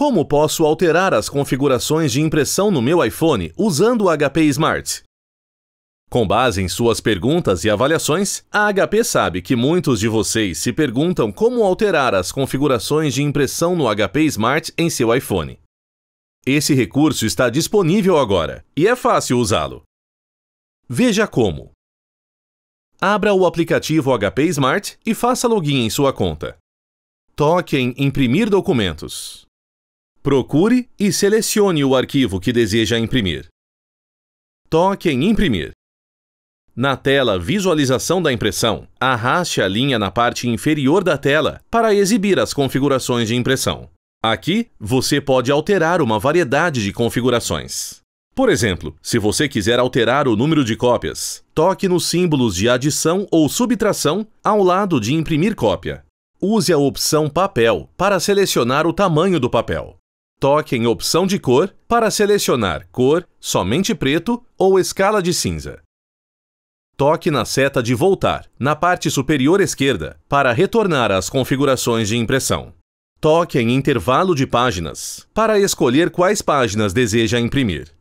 Como posso alterar as configurações de impressão no meu iPhone usando o HP Smart? Com base em suas perguntas e avaliações, a HP sabe que muitos de vocês se perguntam como alterar as configurações de impressão no HP Smart em seu iPhone. Esse recurso está disponível agora e é fácil usá-lo. Veja como. Abra o aplicativo HP Smart e faça login em sua conta. Toque em Imprimir documentos. Procure e selecione o arquivo que deseja imprimir. Toque em Imprimir. Na tela Visualização da impressão, arraste a linha na parte inferior da tela para exibir as configurações de impressão. Aqui, você pode alterar uma variedade de configurações. Por exemplo, se você quiser alterar o número de cópias, toque nos símbolos de adição ou subtração ao lado de imprimir cópia. Use a opção papel para selecionar o tamanho do papel. Toque em Opção de cor para selecionar cor, somente preto ou escala de cinza. Toque na seta de Voltar, na parte superior esquerda, para retornar às configurações de impressão. Toque em Intervalo de páginas, para escolher quais páginas deseja imprimir.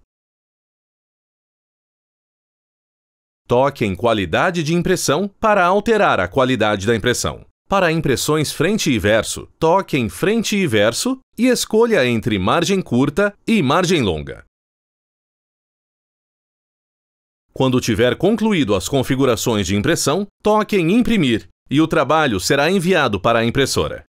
Toque em Qualidade de impressão para alterar a qualidade da impressão. Para impressões frente e verso, toque em frente e verso e escolha entre margem curta e margem longa. Quando tiver concluído as configurações de impressão, toque em imprimir e o trabalho será enviado para a impressora.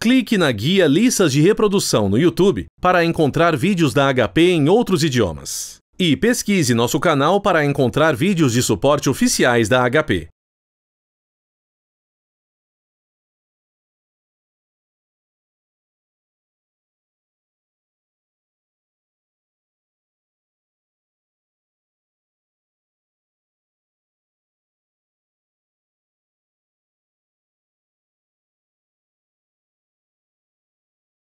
Clique na guia Listas de reprodução no YouTube para encontrar vídeos da HP em outros idiomas. E pesquise nosso canal para encontrar vídeos de suporte oficiais da HP.